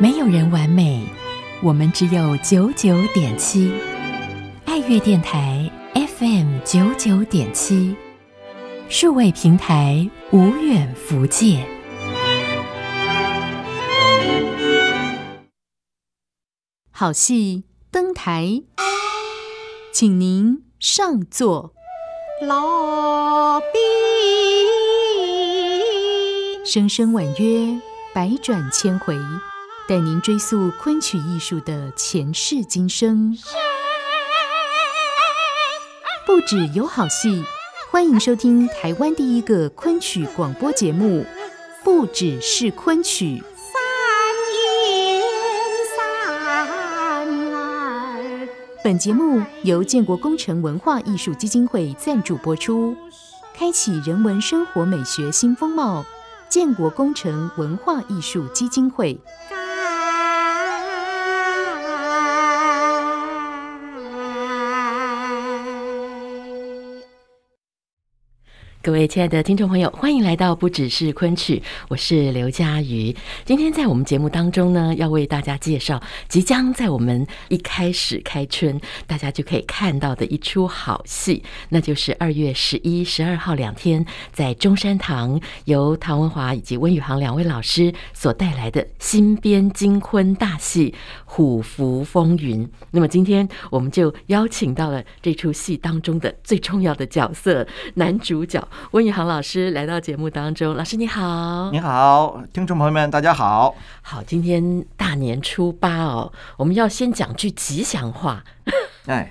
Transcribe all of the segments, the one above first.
没有人完美，我们只有九九点七。爱乐电台 FM 九九点七，数位平台无远弗届。好戏登台，请您上座。老兵，声声婉约，百转千回。带您追溯昆曲艺术的前世今生，不止有好戏，欢迎收听台湾第一个昆曲广播节目。不只是昆曲，三一本节目由建国工程文化艺术基金会赞助播出，开启人文生活美学新风貌。建国工程文化艺术基金会。各位亲爱的听众朋友，欢迎来到不只是昆曲。我是刘佳瑜。今天在我们节目当中呢，要为大家介绍即将在我们一开始开春，大家就可以看到的一出好戏，那就是二月十一、十二号两天在中山堂由唐文华以及温宇航两位老师所带来的新编金昆大戏《虎符风云》。那么今天我们就邀请到了这出戏当中的最重要的角色——男主角。温宇航老师来到节目当中，老师你好，你好，听众朋友们大家好，好，今天大年初八哦，我们要先讲句吉祥话。哎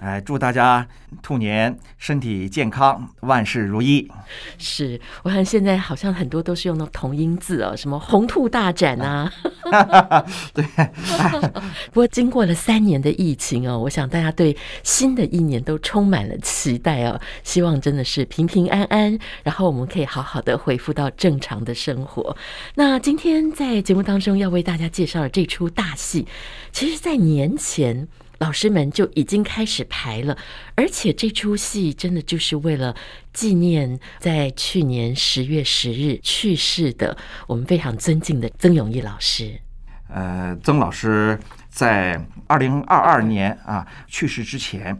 哎，祝大家兔年身体健康，万事如意。是，我看现在好像很多都是用同音字哦，什么“红兔大展”啊。对。不过，经过了三年的疫情哦，我想大家对新的一年都充满了期待哦。希望真的是平平安安，然后我们可以好好的恢复到正常的生活。那今天在节目当中要为大家介绍的这出大戏，其实，在年前。老师们就已经开始排了，而且这出戏真的就是为了纪念在去年十月十日去世的我们非常尊敬的曾永义老师。呃，曾老师在二零二二年啊去世之前。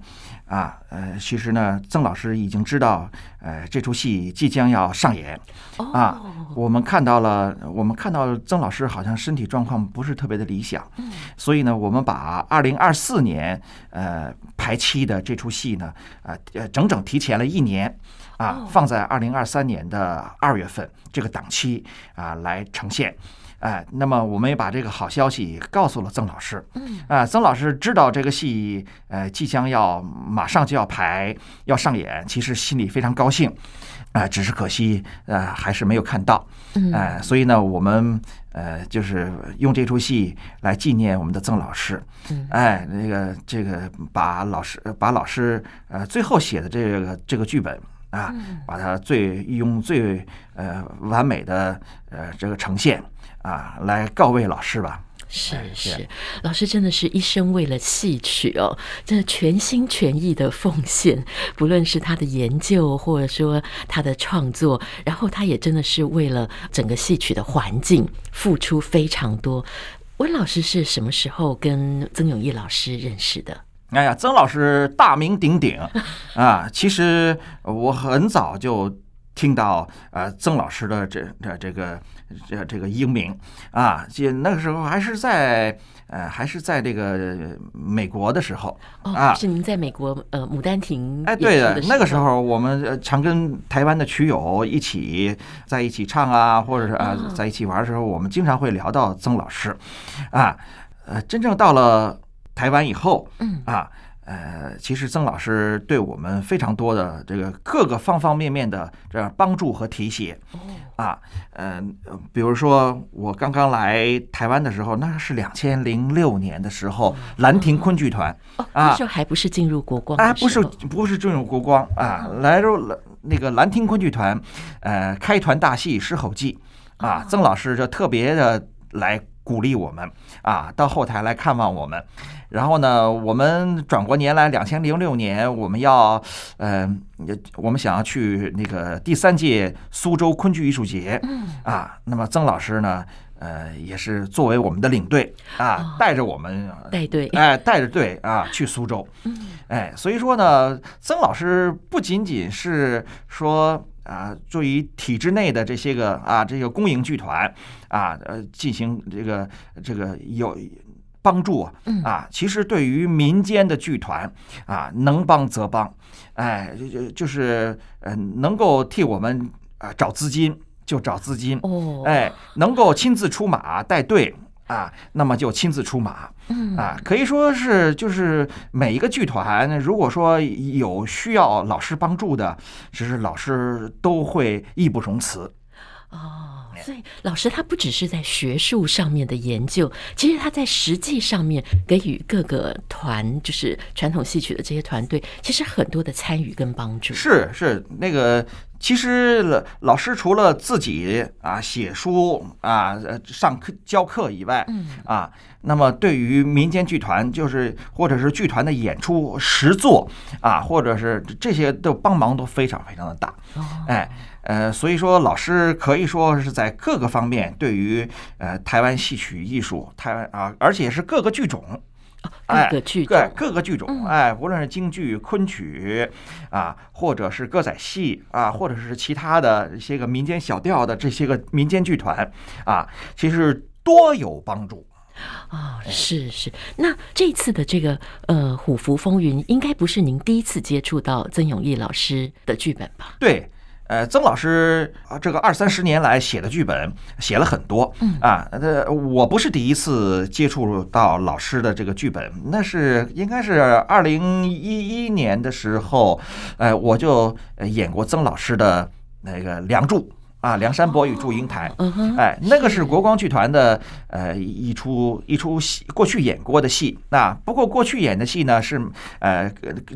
啊，呃，其实呢，曾老师已经知道，呃，这出戏即将要上演，啊，我们看到了，我们看到曾老师好像身体状况不是特别的理想，所以呢，我们把二零二四年，呃，排期的这出戏呢，呃，整整提前了一年，啊，放在二零二三年的二月份这个档期啊来呈现。哎，那么我们也把这个好消息告诉了曾老师。嗯。啊，曾老师知道这个戏，呃，即将要马上就要排，要上演，其实心里非常高兴。啊，只是可惜，呃，还是没有看到。嗯。哎，所以呢，我们呃，就是用这出戏来纪念我们的曾老师。嗯。哎，那个这个把老师把老师呃最后写的这个这个剧本啊，把它最用最呃完美的呃这个呈现。啊，来告慰老师吧。是是，老师真的是一生为了戏曲哦，真的全心全意的奉献，不论是他的研究，或者说他的创作，然后他也真的是为了整个戏曲的环境付出非常多。温老师是什么时候跟曾永义老师认识的？哎呀，曾老师大名鼎鼎啊，其实我很早就听到呃曾老师的这这这个。这这个英明啊，就那个时候还是在呃，还是在这个美国的时候啊，是您在美国呃《牡丹亭》哎，对的，那个时候我们常跟台湾的曲友一起在一起唱啊，或者是啊在一起玩的时候，我们经常会聊到曾老师，啊，呃，真正到了台湾以后，嗯啊。呃，其实曾老师对我们非常多的这个各个方方面面的这样帮助和提携，啊，嗯，比如说我刚刚来台湾的时候，那是两千零六年的时候，兰亭昆剧团啊，那时候还不是进入国光，啊，不是不是进入国光啊，来入了那个兰亭昆剧团，呃，开团大戏《狮吼记》，啊，曾老师就特别的来鼓励我们，啊，到后台来看望我们。然后呢，我们转过年来，两千零六年，我们要，呃，我们想要去那个第三届苏州昆剧艺术节，啊，那么曾老师呢，呃，也是作为我们的领队啊，带着我们带队，哎，带着队啊去苏州，哎，所以说呢，曾老师不仅仅是说啊，对于体制内的这些个啊，这个公营剧团啊，呃，进行这个这个有。帮助啊！啊，其实对于民间的剧团啊，能帮则帮，哎，就就就是嗯，能够替我们啊找资金就找资金，哦，哎，能够亲自出马带队啊，那么就亲自出马，嗯，啊，可以说是就是每一个剧团，如果说有需要老师帮助的，其实老师都会义不容辞，啊。所以，老师他不只是在学术上面的研究，其实他在实际上面给予各个团，就是传统戏曲的这些团队，其实很多的参与跟帮助。是是，那个其实老师除了自己啊写书啊上课教课以外，啊，那么对于民间剧团，就是或者是剧团的演出实作啊，或者是这些的帮忙都非常非常的大，哎。呃，所以说老师可以说是在各个方面对于呃台湾戏曲艺术，台湾啊，而且是各个剧种，各个剧种，各个剧种，哎，无论是京剧、昆曲啊，或者是歌仔戏啊，或者是其他的一些个民间小调的这些个民间剧团啊，其实多有帮助。啊，是是。那这次的这个呃《虎符风云》应该不是您第一次接触到曾永义老师的剧本吧？对。呃，曾老师啊，这个二三十年来写的剧本写了很多，嗯啊，呃，我不是第一次接触到老师的这个剧本，那是应该是二零一一年的时候，哎，我就演过曾老师的那个梁祝。啊，梁山伯与祝英台，哎，那个是国光剧团的呃一出一出戏，过去演过的戏。那不过过去演的戏呢，是呃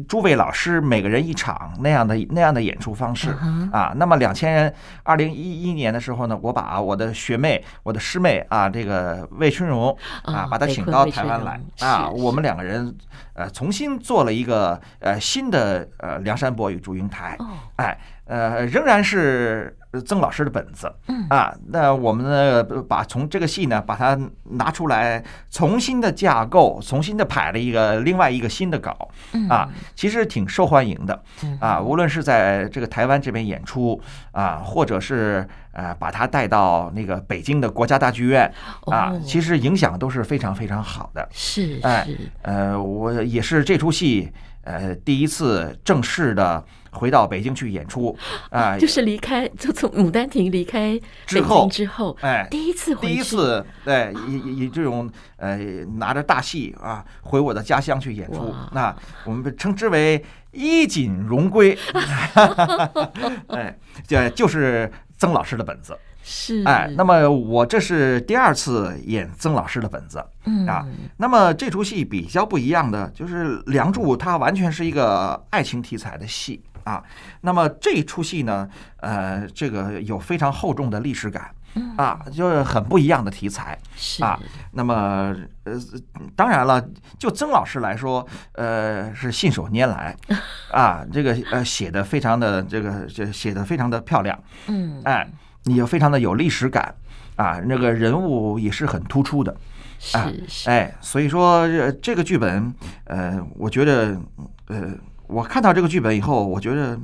诸位老师每个人一场那样的那样的演出方式啊。那么两千人，二零一一年的时候呢，我把我的学妹、我的师妹啊，这个魏春荣啊，把她请到台湾来啊，我们两个人呃重新做了一个呃新的呃梁山伯与祝英台，哎呃仍然是。曾老师的本子，嗯啊，那我们呢把从这个戏呢把它拿出来，重新的架构，重新的排了一个另外一个新的稿，嗯啊，其实挺受欢迎的，啊，无论是在这个台湾这边演出啊，或者是呃把它带到那个北京的国家大剧院啊，其实影响都是非常非常好的，是是呃，我也是这出戏呃第一次正式的。回到北京去演出，啊，就是离开，就从《牡丹亭》离开之后，之后，哎，第一次，第一次，哎，以以这种呃拿着大戏啊回我的家乡去演出，那我们称之为衣锦荣归，哎，就就是曾老师的本子，是，哎，那么我这是第二次演曾老师的本子，嗯啊，那么这出戏比较不一样的就是《梁祝》，它完全是一个爱情题材的戏。啊，那么这一出戏呢，呃，这个有非常厚重的历史感，啊，就是很不一样的题材，是啊，那么呃，当然了，就曾老师来说，呃，是信手拈来，啊，这个呃写的非常的这个这写的非常的漂亮，嗯，哎，也非常的有历史感，啊，那个人物也是很突出的，是是，哎，所以说这个剧本，呃，我觉得，呃。我看到这个剧本以后，我觉得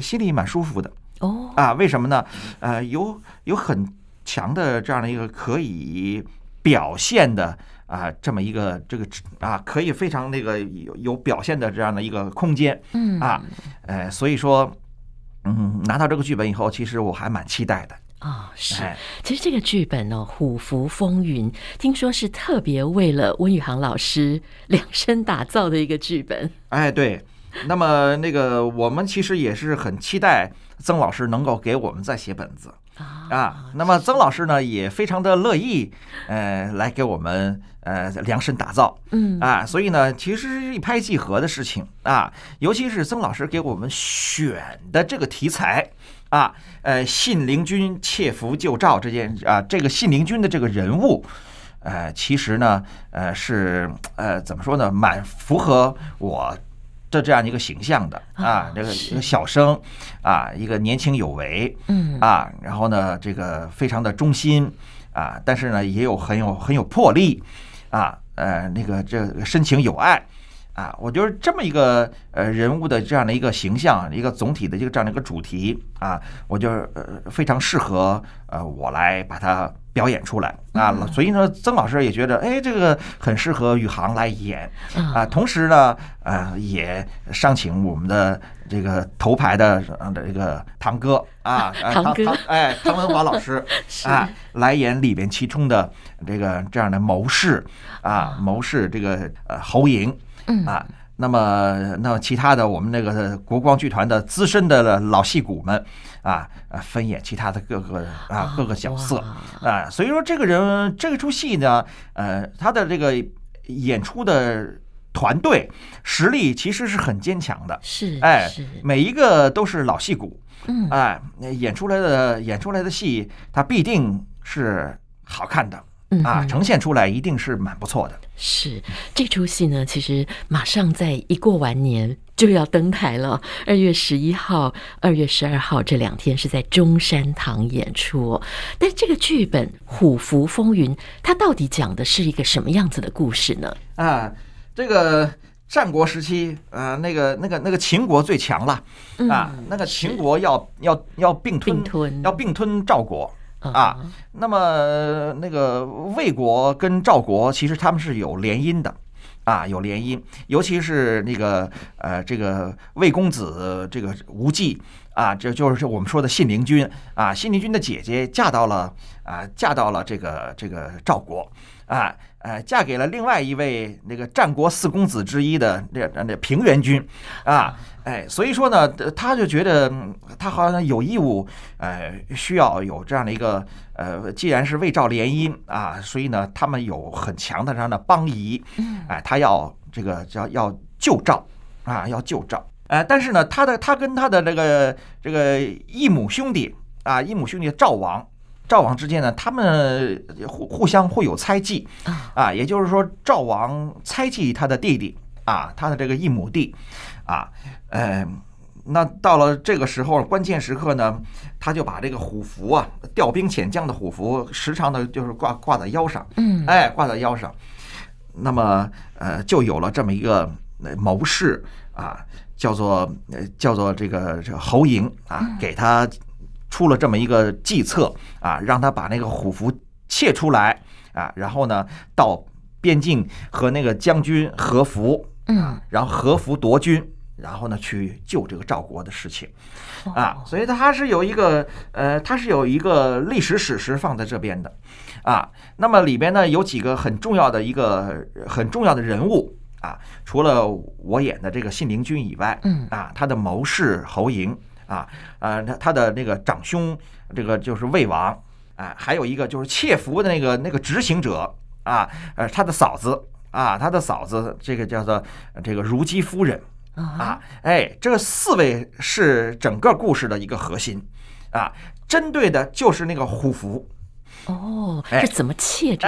心里蛮舒服的哦。啊，为什么呢？呃，有有很强的这样的一个可以表现的啊，这么一个这个啊，可以非常那个有有表现的这样的一个空间。嗯啊，呃，所以说，嗯，拿到这个剧本以后，其实我还蛮期待的啊。是，其实这个剧本哦，《虎符风云》听说是特别为了温宇航老师量身打造的一个剧本。哎，对。那么那个，我们其实也是很期待曾老师能够给我们再写本子啊。那么曾老师呢，也非常的乐意，呃，来给我们呃量身打造，嗯啊，所以呢，其实是一拍即合的事情啊。尤其是曾老师给我们选的这个题材啊，呃，信陵君窃符救赵这件啊，这个信陵君的这个人物，呃，其实呢，呃，是呃，怎么说呢，蛮符合我。这这样一个形象的啊，这个小生啊，一个年轻有为，嗯啊，然后呢，这个非常的忠心啊，但是呢，也有很有很有魄力啊，呃，那个这深情有爱啊，我就是这么一个呃人物的这样的一个形象，一个总体的一个这样的一个主题啊，我就呃非常适合呃我来把它。表演出来啊，所以呢，曾老师也觉得，哎，这个很适合宇航来演啊。同时呢，啊，也商请我们的这个头牌的这个堂哥啊，堂哥，哎，唐文华老师 啊，来演里边其中的这个这样的谋士啊，谋士这个呃侯赢啊。那么，那其他的我们那个国光剧团的资深的老戏骨们，啊啊，分演其他的各个啊各个角色啊，所以说这个人这出戏呢，呃，他的这个演出的团队实力其实是很坚强的，是哎，每一个都是老戏骨，嗯，哎，演出来的演出来的戏，他必定是好看的。啊，呈现出来一定是蛮不错的。是这出戏呢，其实马上在一过完年就要登台了。二月十一号、二月十二号这两天是在中山堂演出。但这个剧本《虎符风云》，它到底讲的是一个什么样子的故事呢？啊，这个战国时期，啊，那个那个那个秦国最强了，啊，那个秦国要要要并吞，要并吞赵国。啊，那么那个魏国跟赵国其实他们是有联姻的，啊，有联姻，尤其是那个呃，这个魏公子这个无忌啊，这就是我们说的信陵君啊，信陵君的姐姐嫁到了啊，嫁到了这个这个赵国啊，呃，嫁给了另外一位那个战国四公子之一的那那平原君，啊。哎，所以说呢，他就觉得他好像有义务，呃，需要有这样的一个，呃，既然是魏赵联姻啊，所以呢，他们有很强的这样的帮谊，哎，他要这个叫要救赵，啊，要救赵，呃，但是呢，他的他跟他的这个这个异母兄弟啊，异母兄弟赵王，赵王之间呢，他们互互相互有猜忌，啊，也就是说赵王猜忌他的弟弟，啊，他的这个异母弟，啊。哎，那到了这个时候，关键时刻呢，他就把这个虎符啊，调兵遣将的虎符，时常的就是挂挂在腰上，嗯，哎，挂在腰上，那么呃，就有了这么一个谋士啊，叫做叫做这个这个侯赢啊，给他出了这么一个计策啊，让他把那个虎符窃出来啊，然后呢，到边境和那个将军何符，嗯，然后何符夺军。然后呢，去救这个赵国的事情，啊，所以他是有一个，呃，他是有一个历史史实放在这边的，啊，那么里边呢有几个很重要的一个很重要的人物啊，除了我演的这个信陵君以外，嗯，啊，他的谋士侯赢，啊，呃，他的那个长兄，这个就是魏王，啊，还有一个就是窃符的那个那个执行者，啊，呃，他的嫂子，啊，他的嫂子，这个叫做这个如姬夫人。啊，哎，这四位是整个故事的一个核心，啊，针对的就是那个虎符，哦，这怎么怎么切这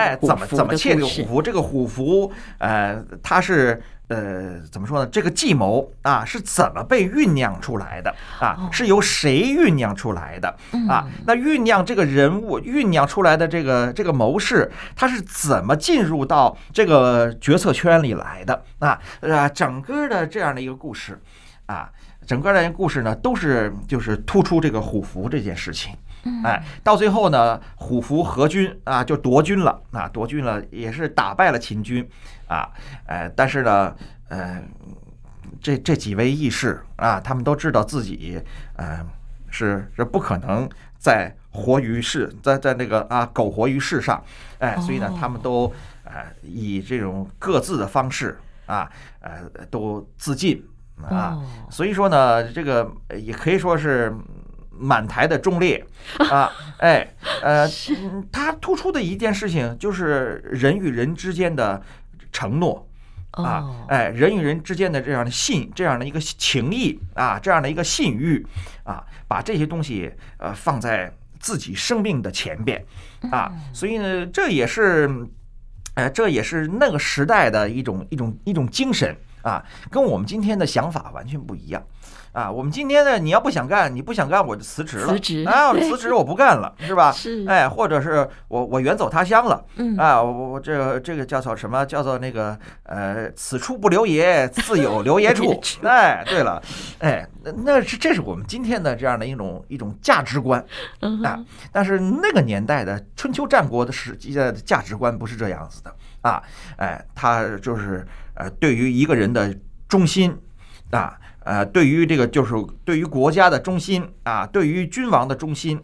个虎符？这个虎符，呃，它是。呃，怎么说呢？这个计谋啊，是怎么被酝酿出来的啊？是由谁酝酿出来的啊？那酝酿这个人物、酝酿出来的这个这个谋士，他是怎么进入到这个决策圈里来的啊？呃，整个的这样的一个故事，啊，整个的个故事呢，都是就是突出这个虎符这件事情。哎，到最后呢，虎符合军啊，就夺军了啊，夺军了也是打败了秦军，啊，哎，但是呢，嗯，这这几位义士啊，他们都知道自己，嗯，是是不可能再活于世，在在那个啊苟活于世上，哎，所以呢，他们都呃以这种各自的方式啊，呃都自尽啊，所以说呢，这个也可以说是。满台的重力 啊，哎，呃，他突出的一件事情就是人与人之间的承诺啊，哎，人与人之间的这样的信，这样的一个情谊啊，这样的一个信誉啊，把这些东西呃放在自己生命的前边啊，所以呢，这也是，哎，这也是那个时代的一种一种一种精神。啊，跟我们今天的想法完全不一样，啊，我们今天呢，你要不想干，你不想干我就辞职了，辞职啊，辞职我不干了，是吧？是，哎，或者是我我远走他乡了，嗯啊，我我这这个叫做什么叫做那个呃，此处不留爷，自有留爷处，哎，对了，哎，那那是这是我们今天的这样的一种一种价值观，啊，但是那个年代的春秋战国的实际的价值观不是这样子的啊，哎，他就是。呃，对于一个人的忠心，啊，呃，对于这个就是对于国家的忠心，啊，对于君王的忠心，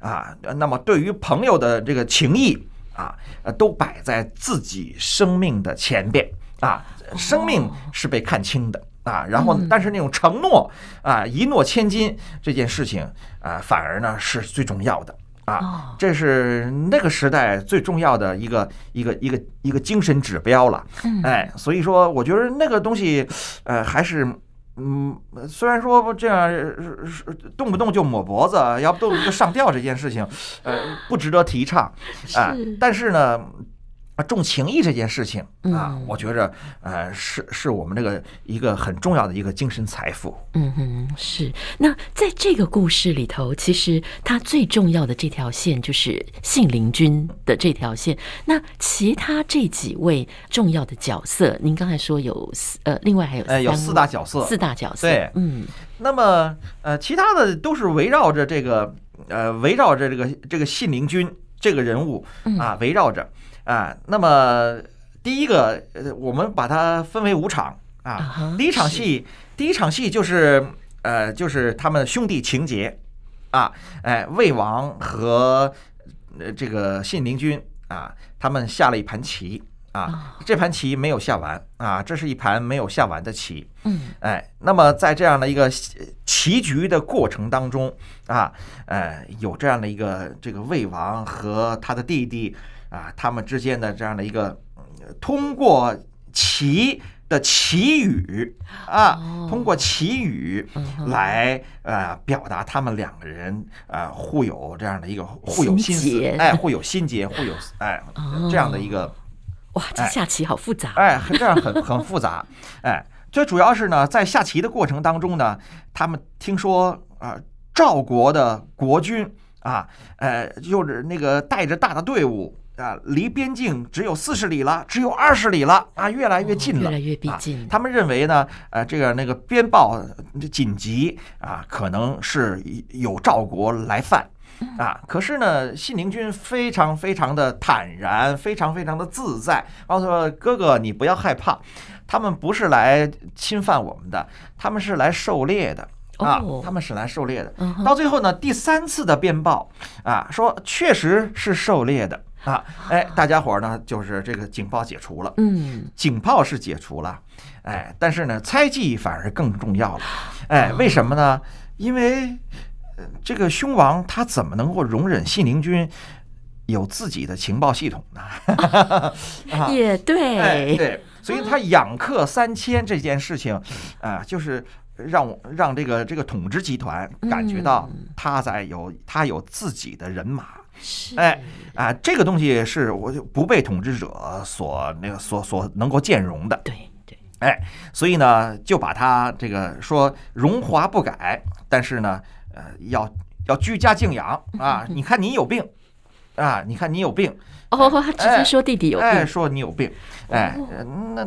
啊，那么对于朋友的这个情谊，啊，都摆在自己生命的前边，啊，生命是被看清的，啊，然后但是那种承诺，啊，一诺千金这件事情，啊，反而呢是最重要的。啊，这是那个时代最重要的一个一个一个一个精神指标了。哎，所以说，我觉得那个东西，呃，还是，嗯，虽然说这样动不动就抹脖子，要不动就上吊这件事情，呃，不值得提倡。啊，但是呢。啊，重情义这件事情啊，我觉着呃是是我们这个一个很重要的一个精神财富。嗯哼，是。那在这个故事里头，其实它最重要的这条线就是信陵君的这条线。那其他这几位重要的角色，您刚才说有四呃，另外还有呃，有四大角色，四大角色。对，嗯。那么呃，其他的都是围绕着这个呃，围绕着这个这个信陵君这个人物啊，围绕着。啊，那么第一个，我们把它分为五场啊。第一场戏，第一场戏就是呃，就是他们兄弟情结啊。哎，魏王和这个信陵君啊，他们下了一盘棋啊。这盘棋没有下完啊，这是一盘没有下完的棋。嗯，哎，那么在这样的一个棋局的过程当中啊，呃，有这样的一个这个魏王和他的弟弟。啊，他们之间的这样的一个，通过棋的棋语啊，通过棋语来呃表达他们两个人呃互有这样的一个互有心思，哎，互有心结，互有哎这样的一个，哇，这下棋好复杂，哎，这样很很复杂，哎，最主要是呢，在下棋的过程当中呢，他们听说啊，赵国的国君啊，呃，就是那个带着大的队伍。啊，离边境只有四十里了，只有二十里了啊，越来越近了，越来越逼近。他们认为呢，呃，这个那个边报紧急啊，可能是有赵国来犯，啊，可是呢，信陵君非常非常的坦然，非常非常的自在，然后说：“哥哥，你不要害怕，他们不是来侵犯我们的，他们是来狩猎的啊，他们是来狩猎的。”到最后呢，第三次的边报啊，说确实是狩猎的。啊，哎，大家伙儿呢，就是这个警报解除了，嗯，警报是解除了，哎，但是呢，猜忌反而更重要了，哎，为什么呢？因为，这个凶王他怎么能够容忍信陵君有自己的情报系统呢？也对，对，所以他养客三千这件事情，啊，就是让让这个这个统治集团感觉到他在有他有自己的人马。是哎啊，这个东西是我就不被统治者所那个所所能够兼容的。对对，哎，所以呢，就把他这个说荣华不改，但是呢，呃，要要居家静养 啊。你看你有病啊，你看你有病哦，直接说弟弟有病，说你有病，哎，那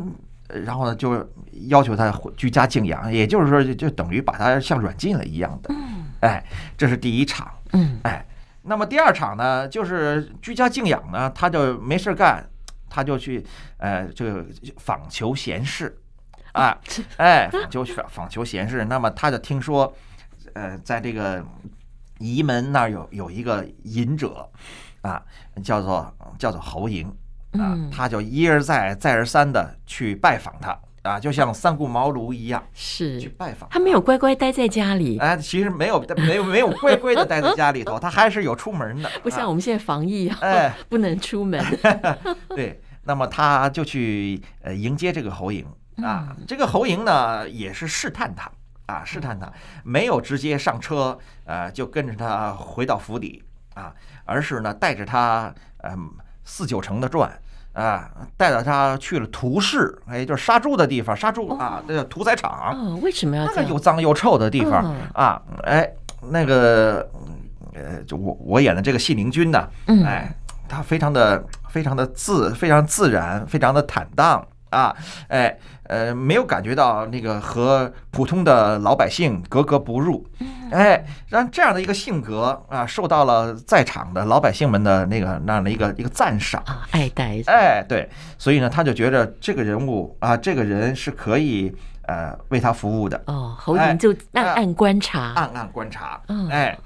然后呢，就要求他居家静养，也就是说，就等于把他像软禁了一样的。嗯，哎，这是第一场。嗯，哎。那么第二场呢，就是居家静养呢，他就没事干，他就去，呃，就访求贤士，啊，哎，访求访求贤士。那么他就听说，呃，在这个沂门那儿有有一个隐者，啊，叫做叫做侯赢，啊，他就一而再，再而三的去拜访他。啊，就像三顾茅庐一样，是去拜访。他没有乖乖待在家里，哎，其实没有，没有，没有乖乖的待在家里头，他还是有出门的，不像我们现在防疫啊，不能出门。对，那么他就去呃迎接这个侯莹啊，这个侯莹呢也是试探他啊，试探他没有直接上车，呃，就跟着他回到府邸啊，而是呢带着他呃四九城的转。啊，带着他去了屠市，哎，就是杀猪的地方，杀猪啊，那叫屠宰场。为什么要？那个又脏又臭的地方啊，哎，那个，呃，就我我演的这个信陵君呐，哎，他非常的非常的自，非常自然，非常的坦荡。啊，哎，呃，没有感觉到那个和普通的老百姓格格不入，哎，让这样的一个性格啊，受到了在场的老百姓们的那个那样的一个一个赞赏啊，爱戴，哎，对，所以呢，他就觉着这个人物啊，这个人是可以呃为他服务的哦，侯赢就暗暗观察，暗暗观察，哎，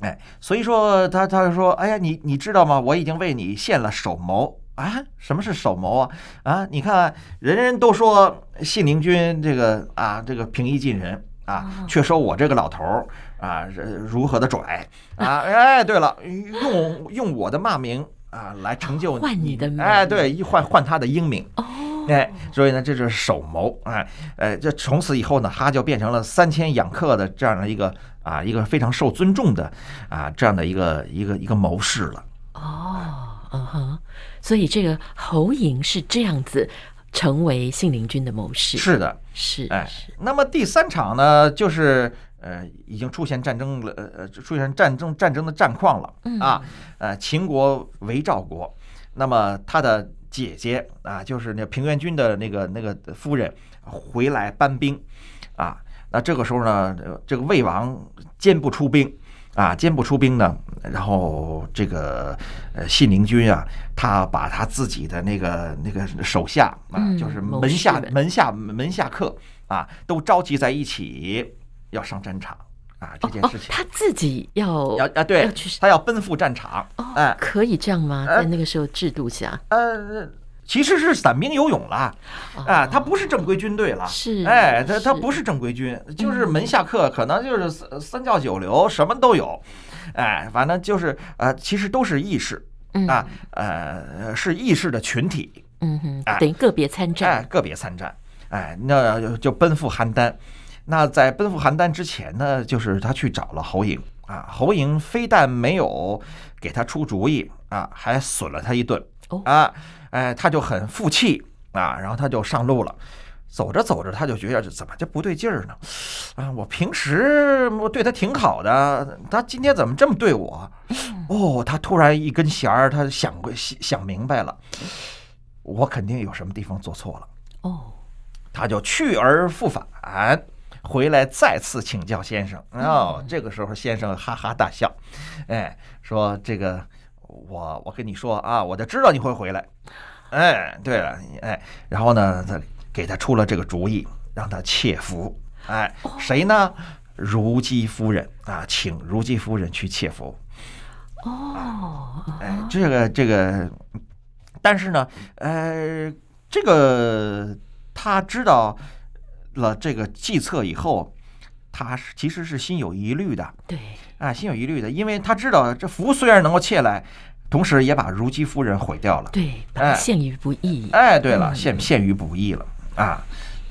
哎，所以说他他就说，哎呀，你你知道吗？我已经为你献了首谋。啊，什么是首谋啊？啊，你看，人人都说信陵君这个啊，这个平易近人啊，却说我这个老头儿啊，如何的拽啊！哎，对了，用用我的骂名啊，来成就换你的名，哎，对，一换换他的英名哦。哎，所以呢，这就是首谋哎，呃，这从此以后呢，他就变成了三千养客的这样的一个啊，一个非常受尊重的啊，这样的一个一个一个谋士了。哦，嗯哼。所以这个侯嬴是这样子成为信陵君的谋士，是的，是哎。那么第三场呢，就是呃，已经出现战争了，呃，出现战争战争的战况了啊。呃，秦国为赵国，那么他的姐姐啊，就是那平原君的那个那个夫人回来搬兵啊。那这个时候呢，这个魏王坚不出兵。啊，坚不出兵呢，然后这个呃信陵君啊，他把他自己的那个那个手下啊，就是门下门下门下客啊，都召集在一起，要上战场啊，这件事情他自己要要啊，对，他要奔赴战场，哎，可以这样吗？在那个时候制度下？呃。其实是散兵游勇了，啊，他不是正规军队了，是，哎，他他不是正规军，就是门下客，可能就是三三教九流，什么都有，哎，反正就是呃，其实都是义士，啊，呃，是义士的群体，嗯哼，啊。等个别参战，哎，个别参战，哎，那就奔赴邯郸，那在奔赴邯郸之前呢，就是他去找了侯赢，啊，侯赢非但没有给他出主意，啊，还损了他一顿，啊。哎，他就很负气啊，然后他就上路了。走着走着，他就觉得怎么就不对劲儿呢？啊，我平时我对他挺好的，他今天怎么这么对我？哦，他突然一根弦儿，他想想明白了，我肯定有什么地方做错了。哦，他就去而复返，回来再次请教先生。啊，这个时候先生哈哈大笑，哎，说这个。我我跟你说啊，我就知道你会回来，哎，对了，哎，然后呢，他给他出了这个主意，让他切服。哎，谁呢？如姬夫人啊，请如姬夫人去切服。哦，哎，这个这个，但是呢，呃，这个他知道了这个计策以后，他是其实是心有疑虑的。对。啊，心有疑虑的，因为他知道这福虽然能够窃来，同时也把如姬夫人毁掉了。对，陷于不义。哎，对了，陷陷于不义了啊！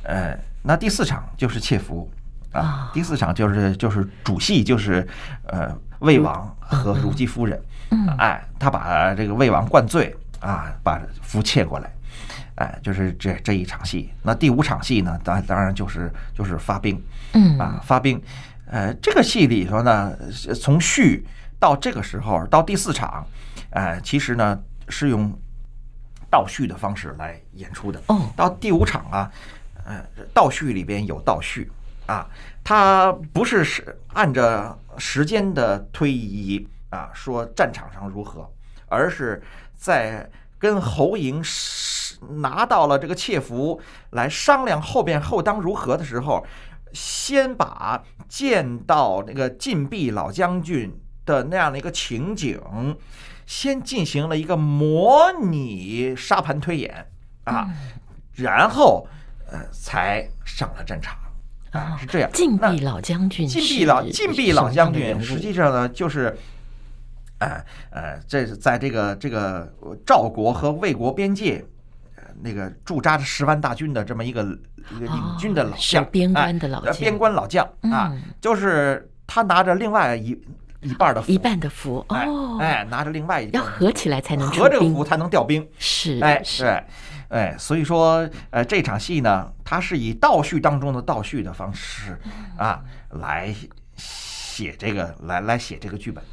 呃，那第四场就是窃福啊，第四场就是就是主戏，就是呃魏王和如姬夫人。嗯。哎，他把这个魏王灌醉啊，把福窃过来。哎，就是这这一场戏。那第五场戏呢？当当然就是就是发兵。嗯。啊，发兵。呃，这个戏里头呢，从序到这个时候到第四场，呃，其实呢是用倒叙的方式来演出的。哦。到第五场啊，呃，倒叙里边有倒叙啊，它不是是按着时间的推移啊说战场上如何，而是在跟侯赢拿到了这个切符来商量后边后当如何的时候。先把见到那个禁闭老将军的那样的一个情景，先进行了一个模拟沙盘推演啊，然后呃才上了战场啊，是这样。禁闭老将军，禁闭老禁闭老将军，实际上呢就是，哎呃，这是在这个这个赵国和魏国边界。那个驻扎着十万大军的这么一个领军的老将，边关的老将，边关老将啊，就是他拿着另外一一半的符，一半的符哦，哎，拿着另外一要合起来才能合这个符才能调兵，是哎是哎，所以说呃这场戏呢，它是以倒叙当中的倒叙的方式啊来写这个来来写这个剧本，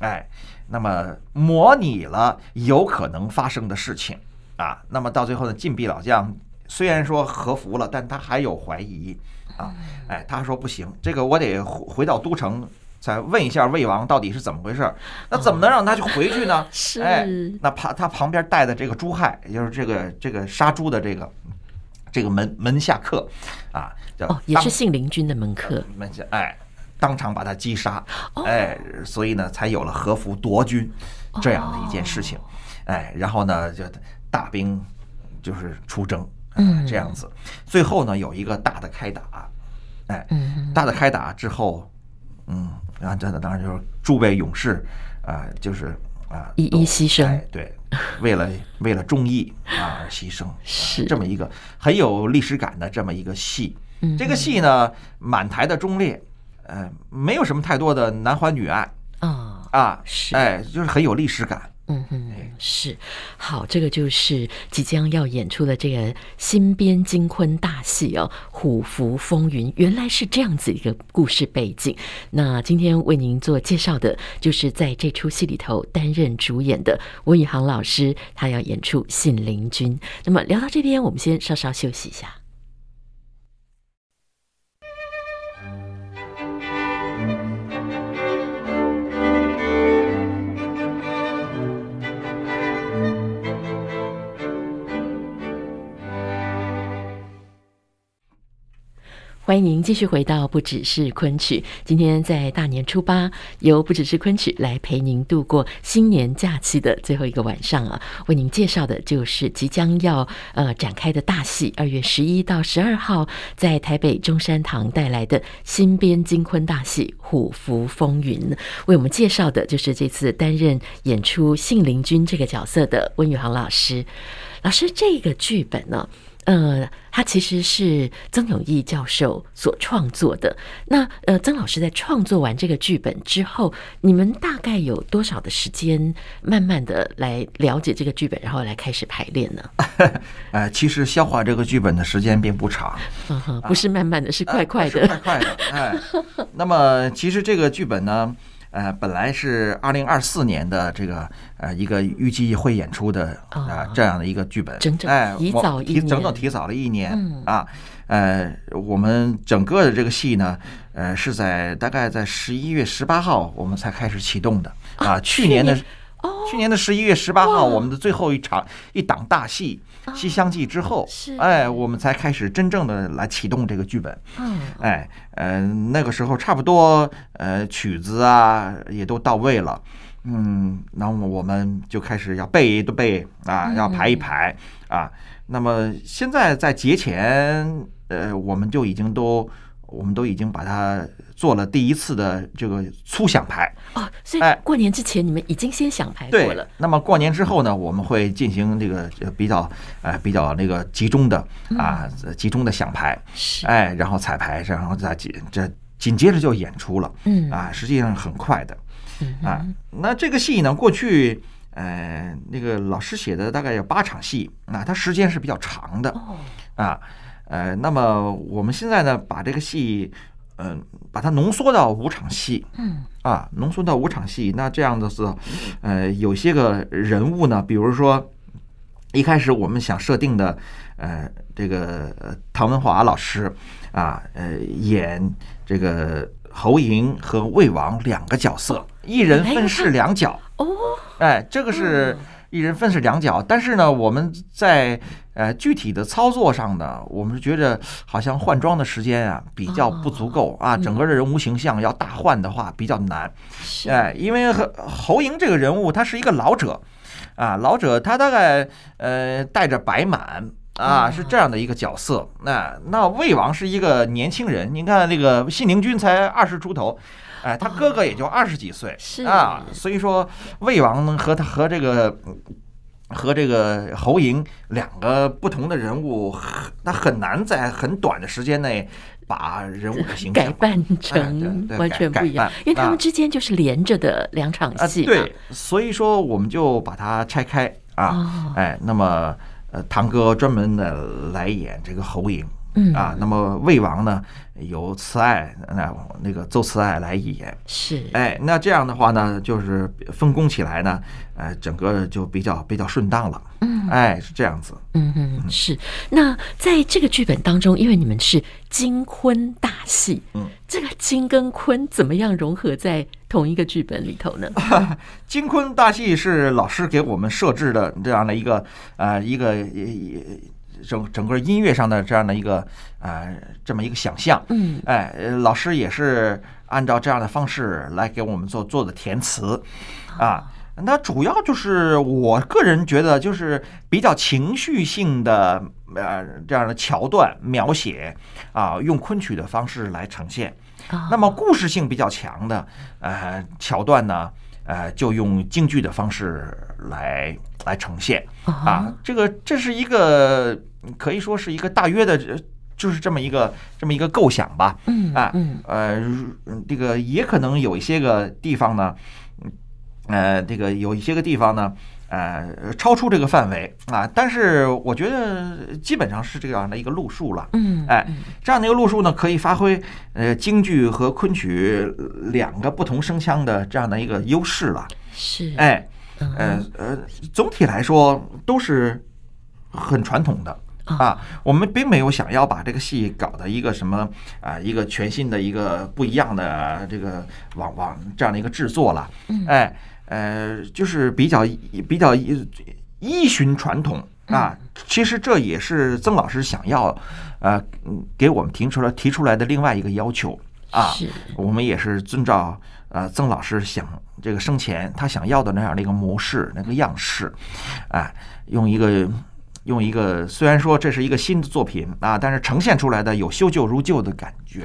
哎，那么模拟了有可能发生的事情。啊，那么到最后呢，禁闭老将虽然说和服了，但他还有怀疑，啊，哎，他说不行，这个我得回回到都城，再问一下魏王到底是怎么回事儿。那怎么能让他去回去呢？是，哎，那旁他旁边带的这个朱亥，也就是这个这个杀猪的这个这个门门下客，啊，叫哦，也是信陵君的门客门下，哎，当场把他击杀，哎，所以呢，才有了和服夺军这样的一件事情，哎，然后呢就。大兵就是出征，嗯，这样子，最后呢有一个大的开打，哎，大的开打之后，嗯，然后真的当然就是诸位勇士啊，就是啊，一一牺牲，对，为了为了忠义啊而牺牲，是这么一个很有历史感的这么一个戏。这个戏呢，满台的忠烈，呃，没有什么太多的男欢女爱啊啊，是，哎，就是很有历史感。嗯嗯，是，好，这个就是即将要演出的这个新编金昆大戏哦，《虎符风云》，原来是这样子一个故事背景。那今天为您做介绍的，就是在这出戏里头担任主演的温宇航老师，他要演出信陵君。那么聊到这边，我们先稍稍休息一下。欢迎您继续回到不只是昆曲。今天在大年初八，由不只是昆曲来陪您度过新年假期的最后一个晚上啊，为您介绍的就是即将要呃展开的大戏，二月十一到十二号在台北中山堂带来的新编金昆大戏《虎符风云》。为我们介绍的就是这次担任演出信陵君这个角色的温宇航老师。老师，这个剧本呢？呃，他其实是曾有义教授所创作的。那呃，曾老师在创作完这个剧本之后，你们大概有多少的时间，慢慢的来了解这个剧本，然后来开始排练呢？呃，其实消化这个剧本的时间并不长，不是慢慢的是快快的，快快的。哎，那么其实这个剧本呢？呃，本来是二零二四年的这个呃一个预计会演出的啊这样的一个剧本，整整提早整整提早了一年啊。呃，我们整个的这个戏呢，呃，是在大概在十一月十八号我们才开始启动的啊。去年的去年的十一月十八号，我们的最后一场一档大戏。《西厢记》之后，是哎，我们才开始真正的来启动这个剧本。嗯，哎，呃，那个时候差不多，呃，曲子啊也都到位了。嗯，然后我们就开始要背一背啊，要排一排啊。那么现在在节前，呃，我们就已经都。我们都已经把它做了第一次的这个粗想排哦，所以过年之前你们已经先想排过了。那么过年之后呢，我们会进行这个比较呃比较那个集中的啊，集中的想排是，哎，然后彩排，然后再紧这紧接着就演出了，嗯啊，实际上很快的，啊，那这个戏呢，过去呃，那个老师写的大概有八场戏，那它时间是比较长的，啊。呃，那么我们现在呢，把这个戏，嗯，把它浓缩到五场戏，嗯，啊，浓缩到五场戏，那这样的是，呃，有些个人物呢，比如说一开始我们想设定的，呃，这个唐文华老师啊，呃，演这个侯莹和魏王两个角色，一人分饰两角，哦，哎，这个是。一人分饰两角，但是呢，我们在呃具体的操作上呢，我们是觉得好像换装的时间啊比较不足够啊，整个的人物形象要大换的话比较难。哎，因为侯侯赢这个人物他是一个老者啊，老者他大概呃带着白满啊是这样的一个角色。那那魏王是一个年轻人，您看那个信陵君才二十出头。哎，他哥哥也就二十几岁啊，所以说魏王呢和他和这个和这个侯赢两个不同的人物，那很难在很短的时间内把人物形象改扮成完全不一样，因为他们之间就是连着的两场戏。对，所以说我们就把它拆开啊，哎，那么呃，堂哥专门的来演这个侯赢。嗯啊，那么魏王呢，由慈爱那那个邹慈爱来演。是，哎，那这样的话呢，就是分工起来呢，呃，整个就比较比较顺当了。嗯，哎，是这样子。嗯嗯，是。那在这个剧本当中，因为你们是金昆大戏，嗯，这个金跟昆怎么样融合在同一个剧本里头呢？金昆大戏是老师给我们设置的这样的一个呃一个也也。整整个音乐上的这样的一个啊，这么一个想象，嗯，哎，老师也是按照这样的方式来给我们做做的填词，啊，那主要就是我个人觉得就是比较情绪性的呃这样的桥段描写啊，用昆曲的方式来呈现，那么故事性比较强的呃桥段呢，呃，就用京剧的方式来来呈现啊，这个这是一个。可以说是一个大约的，就是这么一个这么一个构想吧。嗯啊，呃，这个也可能有一些个地方呢，呃，这个有一些个地方呢，呃，超出这个范围啊。但是我觉得基本上是这样的一个路数了。嗯，哎，这样的一个路数呢，可以发挥呃京剧和昆曲两个不同声腔的这样的一个优势了。是，哎，呃呃，总体来说都是很传统的。啊，我们并没有想要把这个戏搞的一个什么啊，一个全新的、一个不一样的这个网网这样的一个制作了。哎，呃，就是比较比较依循传统啊。其实这也是曾老师想要，呃，给我们提出了提出来的另外一个要求啊。是，我们也是遵照呃曾老师想这个生前他想要的那样的一个模式、那个样式，哎，用一个。用一个，虽然说这是一个新的作品啊，但是呈现出来的有修旧如旧的感觉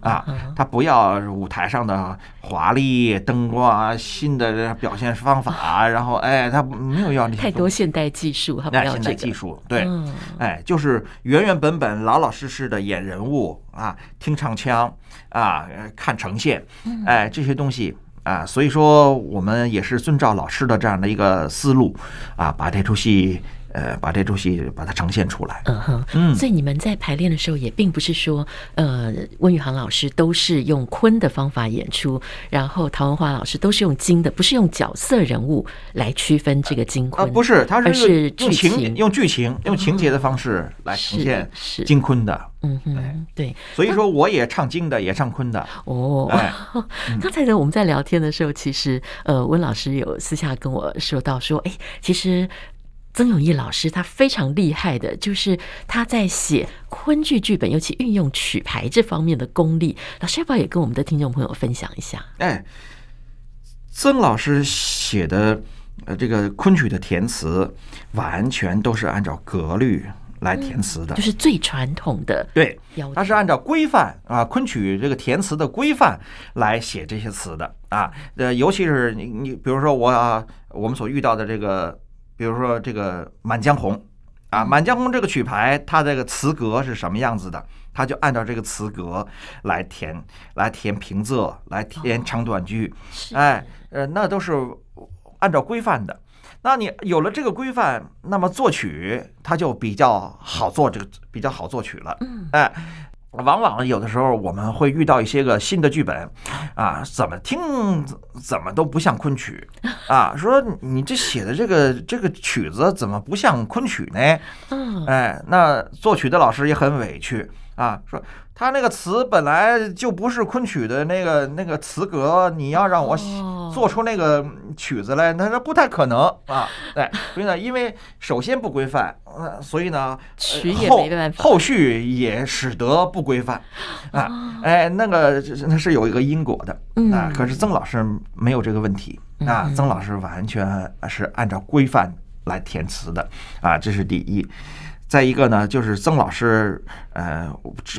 啊。他不要舞台上的华丽灯光啊，新的表现方法，然后哎，他没有要那太多现代技术哈，不要那技术对，哎，就是原原本本、老老实实的演人物啊，听唱腔啊，看呈现，哎，这些东西啊。所以说，我们也是遵照老师的这样的一个思路啊，把这出戏。呃，把这出戏把它呈现出来。嗯哼，嗯，所以你们在排练的时候也并不是说，呃，温宇航老师都是用昆的方法演出，然后陶文华老师都是用金的，不是用角色人物来区分这个金昆。不是，他是用剧情，用剧情，用情节的方式来呈现是京昆的。嗯哼，对，所以说我也唱京的，也唱昆的。哦，刚才呢，我们在聊天的时候，其实呃，温老师有私下跟我说到说，哎，其实。曾永义老师他非常厉害的，就是他在写昆剧剧本，尤其运用曲牌这方面的功力。老师要不要也跟我们的听众朋友分享一下？哎，曾老师写的呃这个昆曲的填词，完全都是按照格律来填词的，就是最传统的。对，他是按照规范啊，昆曲这个填词的规范来写这些词的啊。呃，尤其是你你比如说我啊、我们所遇到的这个。比如说这个《满江红》，啊，《满江红》这个曲牌，它这个词格是什么样子的？它就按照这个词格来填，来填平仄，来填长短句。哎，呃，那都是按照规范的。那你有了这个规范，那么作曲它就比较好做这个，比较好作曲了。嗯，哎。往往有的时候我们会遇到一些个新的剧本，啊，怎么听怎么都不像昆曲，啊，说你这写的这个这个曲子怎么不像昆曲呢？哎，那作曲的老师也很委屈，啊，说。他那个词本来就不是昆曲的那个那个词格，你要让我写出那个曲子来，那那不太可能啊！哎，所以呢，因为首先不规范，呃，所以呢，后后续也使得不规范啊！哎，那个那是有一个因果的啊。可是曾老师没有这个问题啊，曾老师完全是按照规范来填词的啊，这是第一。再一个呢，就是曾老师，呃，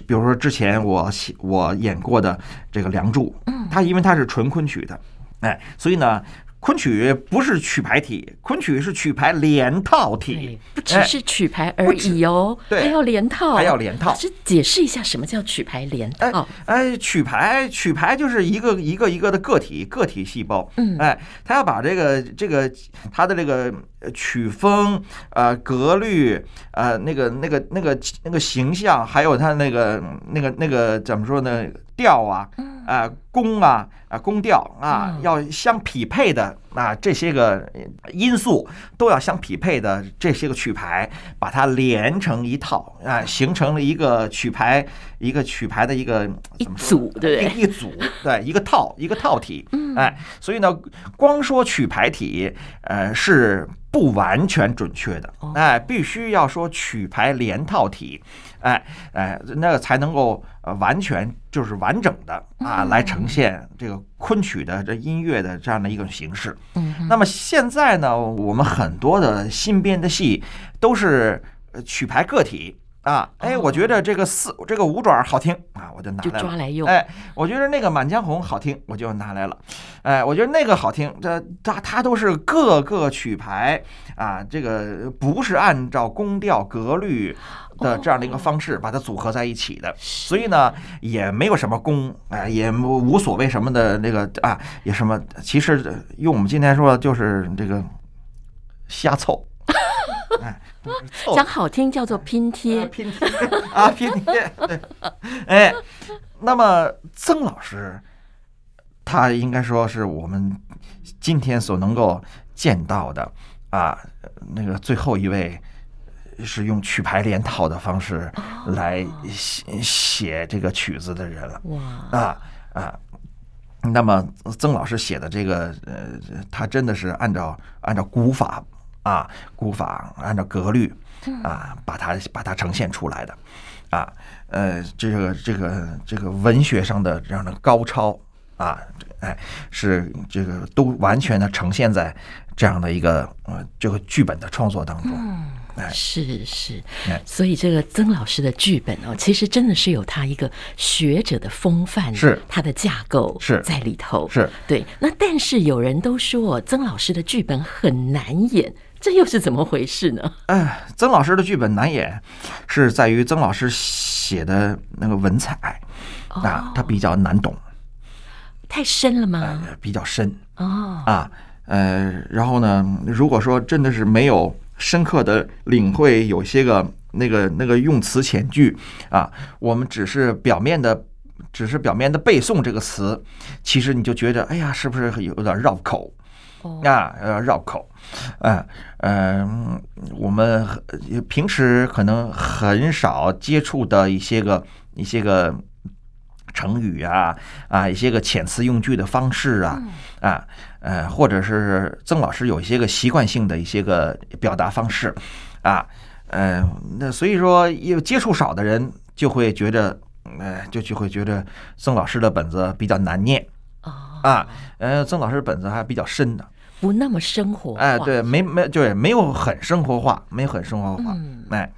比如说之前我我演过的这个《梁祝》，嗯，他因为他是纯昆曲的，哎，所以呢，昆曲不是曲牌体，昆曲是曲牌连套体，不只是曲牌而已哦，还要连套，还要连套。解释一下什么叫曲牌连套？哎，曲牌曲牌就是一个一个一个的个体个体细胞，嗯，哎，他要把这个这个他的这个。曲风，呃，格律，呃，那个、那个、那个、那个形象，还有他那个、那个、那个怎么说呢？调啊，啊，宫啊，啊，宫调啊，要相匹配的。那这些个因素都要相匹配的，这些个曲牌把它连成一套啊，形成了一个曲牌一个曲牌的一个一组，对一，一组对一个套一个套体，哎，所以呢，光说曲牌体，呃，是不完全准确的，哎，必须要说曲牌连套体。哎哎，那才能够完全就是完整的啊，来呈现这个昆曲的这音乐的这样的一种形式。那么现在呢，我们很多的新编的戏都是曲牌个体啊。哎，我觉得这个四这个五爪好听啊，我就拿来了。就抓来用。哎，我觉得那个《满江红》好听，我就拿来了。哎，我觉得那个好听，这它它都是各个曲牌啊，这个不是按照宫调格律。的这样的一个方式把它组合在一起的，所以呢也没有什么功啊，也无所谓什么的那个啊，也什么其实用我们今天说就是这个瞎凑，讲好听叫做拼贴，拼贴啊拼贴，哎，那么曾老师他应该说是我们今天所能够见到的啊那个最后一位。是用曲牌联套的方式来写写这个曲子的人了，哇啊啊！那么曾老师写的这个呃，他真的是按照按照古法啊，古法按照格律啊，把它把它呈现出来的，啊呃这个这个这个文学上的这样的高超啊，哎是这个都完全的呈现在这样的一个呃这个剧本的创作当中。是是，所以这个曾老师的剧本哦，其实真的是有他一个学者的风范，是他的架构是在里头，是对。那但是有人都说曾老师的剧本很难演，这又是怎么回事呢？哎，曾老师的剧本难演，是在于曾老师写的那个文采啊，他比较难懂，太深了吗？比较深哦啊呃，然后呢，如果说真的是没有。深刻的领会有些个那个那个用词遣句啊，我们只是表面的，只是表面的背诵这个词，其实你就觉得哎呀，是不是有点绕口啊？呃，绕口啊，嗯，我们平时可能很少接触的一些个一些个成语啊啊，一些个遣词用句的方式啊啊。呃，或者是曾老师有一些个习惯性的一些个表达方式，啊，嗯，那所以说，有接触少的人就会觉得，呃，就就会觉得曾老师的本子比较难念，啊，呃，曾老师本子还比较深的，不那么生活，哎，对，没没，对，没有很生活化，没很生活化，哎。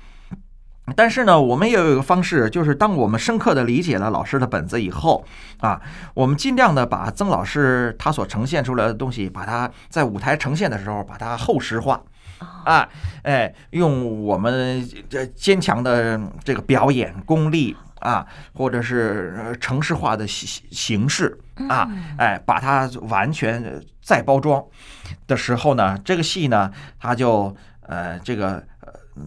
但是呢，我们也有一个方式，就是当我们深刻地理解了老师的本子以后，啊，我们尽量的把曾老师他所呈现出来的东西，把它在舞台呈现的时候，把它厚实化，啊，哎，用我们这坚强的这个表演功力啊，或者是城市化的形形式啊，哎，把它完全再包装的时候呢，这个戏呢，它就呃，这个。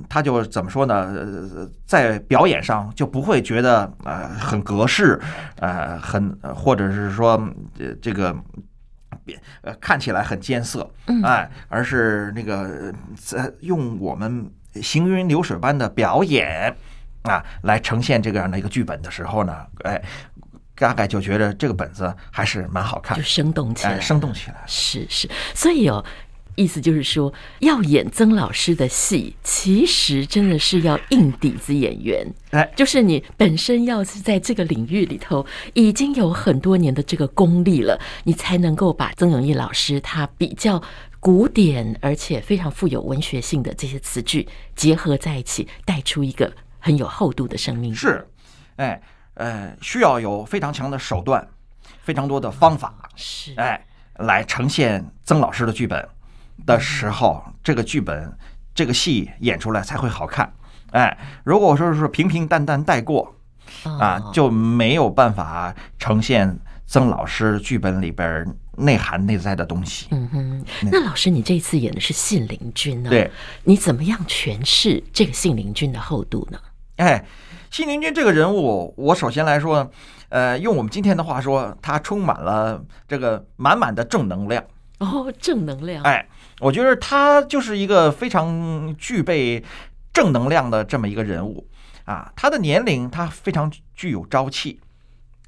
他就怎么说呢？在表演上就不会觉得呃很格式，呃很或者是说这个，呃看起来很艰涩，哎，而是那个在用我们行云流水般的表演啊来呈现这个样的一个剧本的时候呢，哎，大概就觉得这个本子还是蛮好看，就生动起来，生动起来是是，所以哦。意思就是说，要演曾老师的戏，其实真的是要硬底子演员。哎，就是你本身要是在这个领域里头已经有很多年的这个功力了，你才能够把曾永义老师他比较古典而且非常富有文学性的这些词句结合在一起，带出一个很有厚度的生命。是，哎，呃，需要有非常强的手段，非常多的方法，是，哎，来呈现曾老师的剧本。的时候，这个剧本、这个戏演出来才会好看。哎，如果说是平平淡淡带过，啊，就没有办法呈现曾老师剧本里边内涵内在的东西。嗯哼，那老师，你这次演的是信陵君呢？对，你怎么样诠释这个信陵君的厚度呢？哎，信陵君这个人物，我首先来说，呃，用我们今天的话说，他充满了这个满满的正能量。哦，正能量，哎。我觉得他就是一个非常具备正能量的这么一个人物啊，他的年龄他非常具有朝气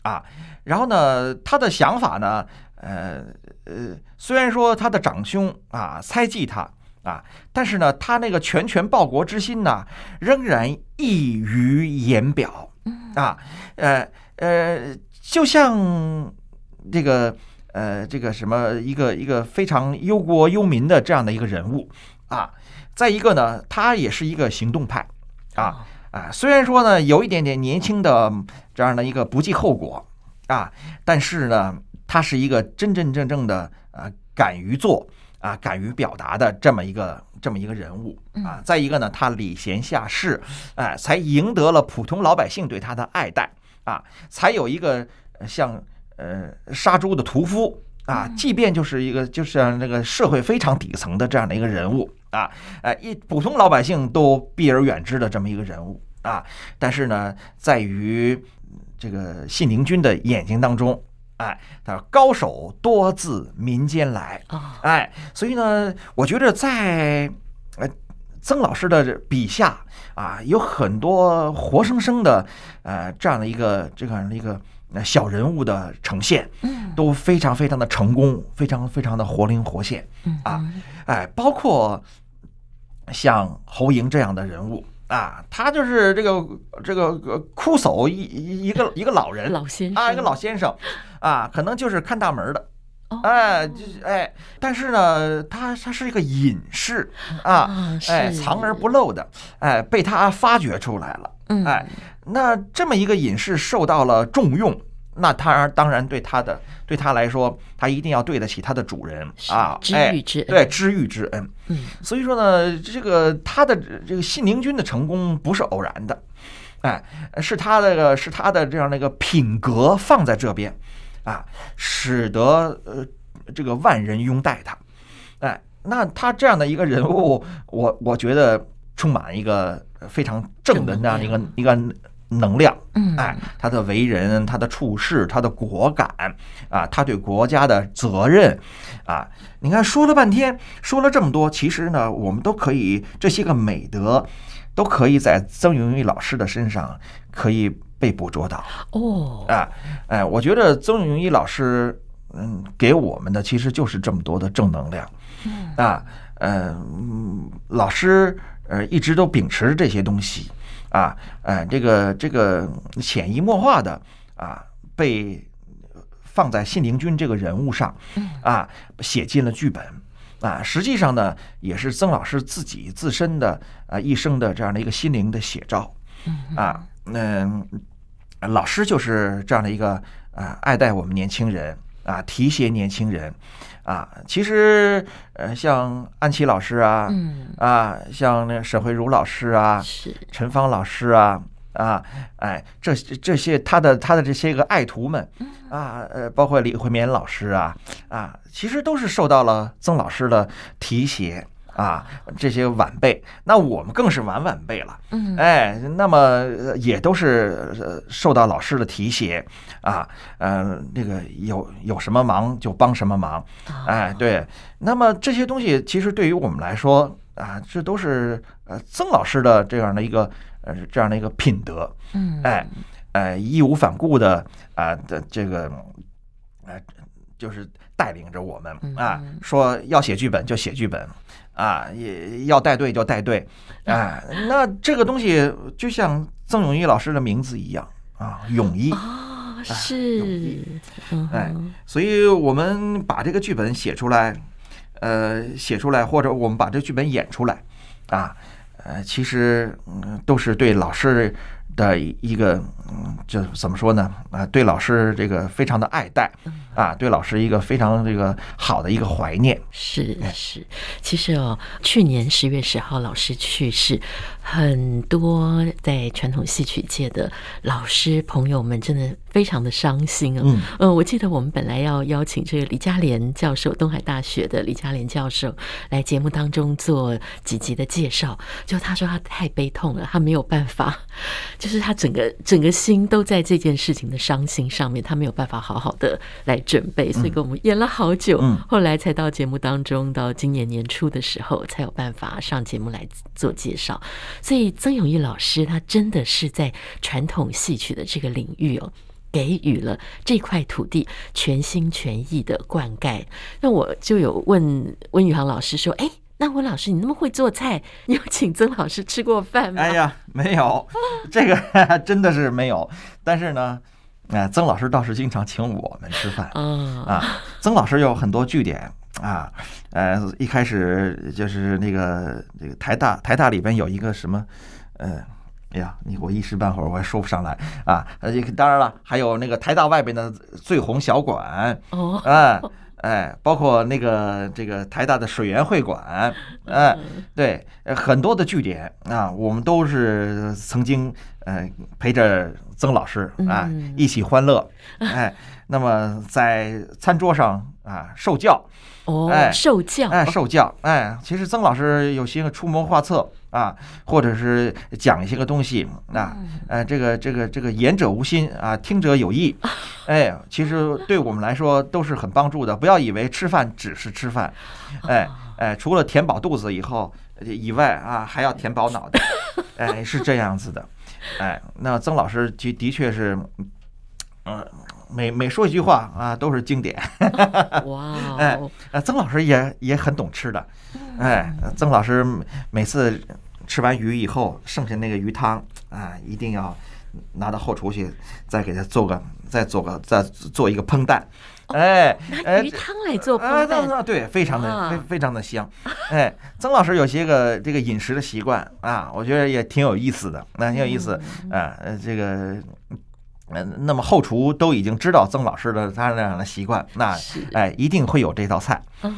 啊，然后呢，他的想法呢，呃呃，虽然说他的长兄啊猜忌他啊，但是呢，他那个拳拳报国之心呢，仍然溢于言表啊，呃呃，就像这个。呃，这个什么一个一个非常忧国忧民的这样的一个人物啊，再一个呢，他也是一个行动派啊啊，虽然说呢有一点点年轻的这样的一个不计后果啊，但是呢，他是一个真真正正的啊敢于做啊敢于表达的这么一个这么一个人物啊，再一个呢，他礼贤下士啊，才赢得了普通老百姓对他的爱戴啊，才有一个像。呃，杀猪的屠夫啊，即便就是一个，就像那个社会非常底层的这样的一个人物啊，哎，一普通老百姓都避而远之的这么一个人物啊，但是呢，在于这个信陵君的眼睛当中，哎，他高手多自民间来啊，哎，所以呢，我觉得在呃曾老师的笔下啊，有很多活生生的呃这样的一个这样的一个。那小人物的呈现，都非常非常的成功，非常非常的活灵活现。啊，哎，包括像侯莹这样的人物啊，他就是这个这个呃，枯叟一一个一个老人，老先生啊，一个老先生啊，可能就是看大门的，哎就哎，但是呢，他他是一个隐士啊，哎藏而不露的，哎被他发掘出来了，哎。那这么一个隐士受到了重用，那他当然对他的对他来说，他一定要对得起他的主人啊，知遇之恩，对知遇之恩。嗯，所以说呢，这个他的这个信陵君的成功不是偶然的，哎，是他的个是他的这样的一个品格放在这边，啊，使得呃这个万人拥戴他，哎，那他这样的一个人物，我我觉得充满一个非常正的那样的一个一个。能量，嗯，哎，他的为人，他的处事，他的果敢，啊，他对国家的责任，啊，你看说了半天，说了这么多，其实呢，我们都可以这些个美德，都可以在曾云玉老师的身上可以被捕捉到，哦，啊，哎，我觉得曾云玉老师，嗯，给我们的其实就是这么多的正能量，啊，呃，老师呃一直都秉持这些东西。啊，呃，这个这个潜移默化的啊，被放在信陵君这个人物上，啊，写进了剧本啊。实际上呢，也是曾老师自己自身的啊一生的这样的一个心灵的写照。嗯，啊，那老师就是这样的一个啊，爱戴我们年轻人啊，提携年轻人。啊，其实，呃，像安琪老师啊，嗯，啊，像那沈慧茹老师啊，是，陈芳老师啊，啊，哎，这这些他的他的这些个爱徒们，啊，呃，包括李慧绵老师啊，啊，其实都是受到了曾老师的提携。啊，这些晚辈，那我们更是晚晚辈了。嗯，哎，那么也都是受到老师的提携，啊，呃，那个有有什么忙就帮什么忙，哎，对。那么这些东西其实对于我们来说啊，这都是呃曾老师的这样的一个呃这样的一个品德。嗯，哎，哎，义无反顾的啊，的这个，哎，就是带领着我们啊，说要写剧本就写剧本。啊，也要带队就带队，啊，那这个东西就像曾泳仪老师的名字一样啊，泳仪啊是，哎，所以我们把这个剧本写出来，呃，写出来或者我们把这剧本演出来，啊，呃，其实都是对老师。的一个，嗯，就怎么说呢？啊，对老师这个非常的爱戴，啊，对老师一个非常这个好的一个怀念。是是，其实哦，去年十月十号老师去世。很多在传统戏曲界的老师朋友们，真的非常的伤心啊！嗯，呃，我记得我们本来要邀请这个李嘉莲教授，东海大学的李嘉莲教授来节目当中做几集的介绍，就他说他太悲痛了，他没有办法，就是他整个整个心都在这件事情的伤心上面，他没有办法好好的来准备，所以给我们演了好久，后来才到节目当中，到今年年初的时候才有办法上节目来做介绍。所以，曾永义老师他真的是在传统戏曲的这个领域哦，给予了这块土地全心全意的灌溉。那我就有问温宇航老师说：“哎，那温老师你那么会做菜，你有请曾老师吃过饭吗？”哎呀，没有，这个真的是没有。但是呢，哎，曾老师倒是经常请我们吃饭啊。曾老师有很多据点。啊，呃，一开始就是那个这个台大，台大里边有一个什么，呃，哎呀，你我一时半会儿我说不上来啊。呃，当然了，还有那个台大外边的醉红小馆，哦，哎，哎，包括那个这个台大的水源会馆，哎，对，很多的据点啊，我们都是曾经呃陪着曾老师啊一起欢乐，哎，那么在餐桌上。啊，受教，哦，哎，受教，哎，受教，哎，其实曾老师有些个出谋划策啊，或者是讲一些个东西，那，哎，这个，这个，这个，言者无心啊，听者有意，哎，其实对我们来说都是很帮助的。不要以为吃饭只是吃饭，哎，哎，除了填饱肚子以后以外啊，还要填饱脑袋，哎，是这样子的，哎，那曾老师的的确是，嗯。每每说一句话啊，都是经典。哇！哎，曾老师也也很懂吃的。哎，曾老师每次吃完鱼以后，剩下那个鱼汤啊，一定要拿到后厨去，再给他做个、再做个、再做一个烹蛋。哎，拿鱼汤来做烹蛋？对，非常的、非非常的香。哎，曾老师有些个这个饮食的习惯啊，我觉得也挺有意思的，那挺有意思啊。这个。嗯，那么后厨都已经知道曾老师的他那样的习惯，那哎一定会有这道菜。哦，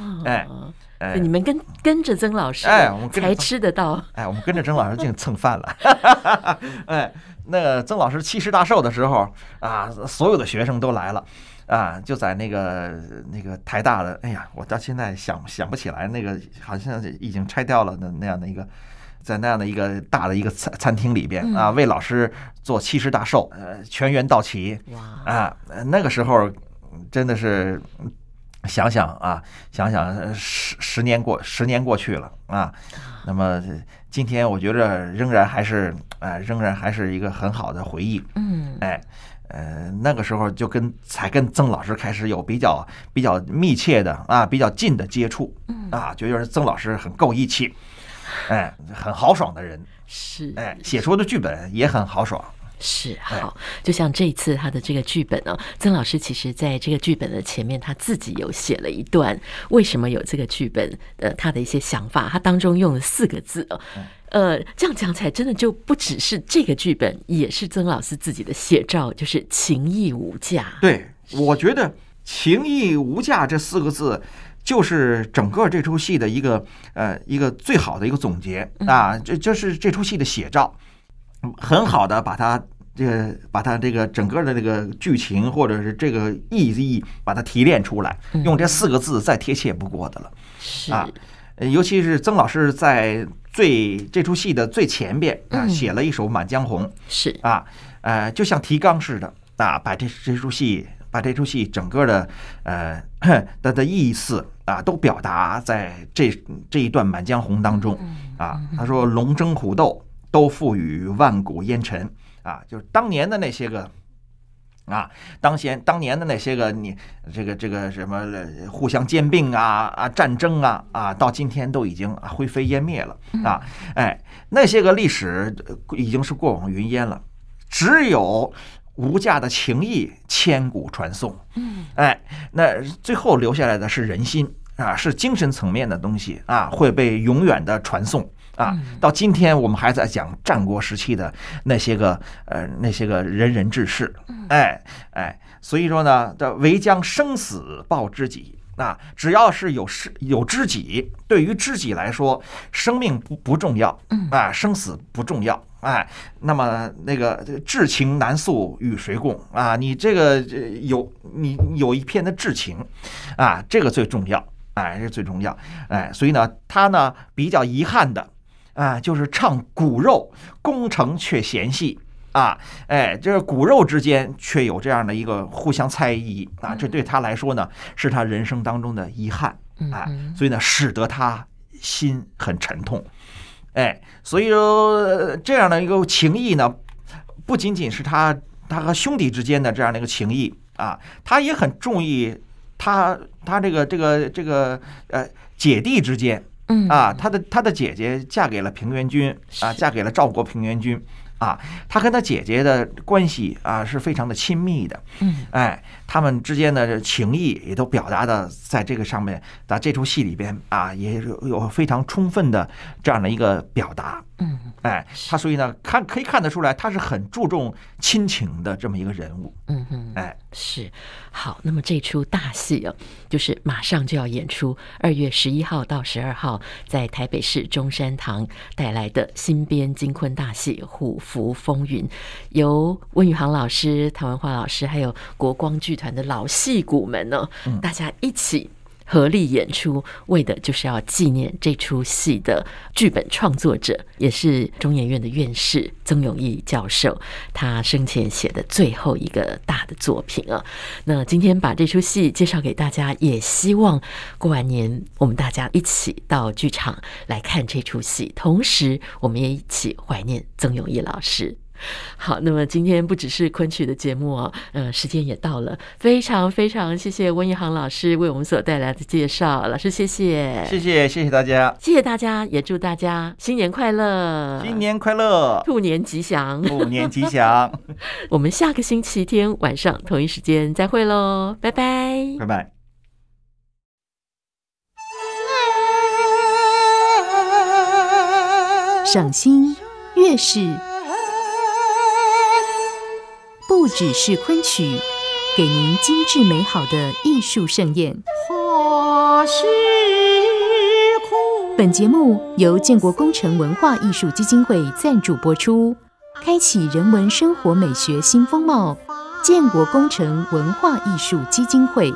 哎，你们跟跟着曾老师，哎，我们才吃得到。哎，我们跟着曾老师净蹭饭了。哎，那曾老师七十大寿的时候，啊，所有的学生都来了，啊，就在那个那个台大的，哎呀，我到现在想想不起来，那个好像已经拆掉了的那样的一个。在那样的一个大的一个餐餐厅里边啊，为老师做七十大寿，呃，全员到齐，哇啊，那个时候真的是想想啊，想想十十年过十年过去了啊，那么今天我觉着仍然还是啊，仍然还是一个很好的回忆，嗯，哎，呃，那个时候就跟才跟曾老师开始有比较比较密切的啊，比较近的接触，嗯啊，觉得曾老师很够义气。哎，很豪爽的人是哎，写出的剧本也很豪爽。是好，就像这次他的这个剧本哦，曾老师其实在这个剧本的前面他自己有写了一段，为什么有这个剧本？呃，他的一些想法，他当中用了四个字哦，呃，这样讲起来真的就不只是这个剧本，也是曾老师自己的写照，就是情义无价。对，我觉得“情义无价”这四个字。就是整个这出戏的一个呃一个最好的一个总结啊，这就是这出戏的写照，很好的把它这个把它这个整个的这个剧情或者是这个意义把它提炼出来，用这四个字再贴切不过的了。是啊，尤其是曾老师在最这出戏的最前边啊写了一首《满江红》是啊，呃就像提纲似的啊，把这这出戏把这出戏整个的呃它 的意思。啊，都表达在这这一段《满江红》当中。啊，他说龙争虎斗都付与万古烟尘。啊，就是当年的那些个，啊，当先当年的那些个，你这个这个什么互相兼并啊啊战争啊啊，到今天都已经灰飞烟灭了。啊，哎，那些个历史已经是过往云烟了，只有。无价的情谊，千古传颂。嗯，哎，那最后留下来的是人心啊，是精神层面的东西啊，会被永远的传颂啊。到今天我们还在讲战国时期的那些个呃那些个仁人志士，哎哎，所以说呢，唯将生死报知己。啊，只要是有知有知己，对于知己来说，生命不不重要，嗯啊，生死不重要，哎，那么那个至情难诉与谁共啊？你这个有你有一片的至情，啊，这个最重要，哎，这最重要，哎，所以呢，他呢比较遗憾的，啊，就是唱骨肉功成却嫌隙。啊，哎，这个骨肉之间却有这样的一个互相猜疑啊，这对他来说呢，是他人生当中的遗憾啊，所以呢，使得他心很沉痛，哎，所以说这样的一个情谊呢，不仅仅是他他和兄弟之间的这样的一个情谊啊，他也很中意他他这个这个这个呃姐弟之间，嗯啊，他的他的姐姐嫁给了平原君啊，嫁给了赵国平原君。啊，他跟他姐姐的关系啊是非常的亲密的，嗯，哎，他们之间的情谊也都表达的在这个上面，在这出戏里边啊也有非常充分的这样的一个表达。嗯，哎，他所以呢，看可以看得出来，他是很注重亲情的这么一个人物。嗯哼，哎，是好，那么这出大戏啊，就是马上就要演出，二月十一号到十二号，在台北市中山堂带来的新编金昆大戏《虎符风云》，由温宇航老师、谭文华老师，还有国光剧团的老戏骨们呢，大家一起。合力演出，为的就是要纪念这出戏的剧本创作者，也是中研院的院士曾永义教授，他生前写的最后一个大的作品啊。那今天把这出戏介绍给大家，也希望过完年我们大家一起到剧场来看这出戏，同时我们也一起怀念曾永义老师。好，那么今天不只是昆曲的节目啊，呃，时间也到了，非常非常谢谢温一航老师为我们所带来的介绍，老师谢谢，谢谢谢谢大家，谢谢大家，也祝大家新年快乐，新年快乐，兔年吉祥，兔年吉祥，我们下个星期天晚上同一时间再会喽，拜拜，拜拜，赏心悦事。不只是昆曲，给您精致美好的艺术盛宴。本节目由建国工程文化艺术基金会赞助播出，开启人文生活美学新风貌。建国工程文化艺术基金会。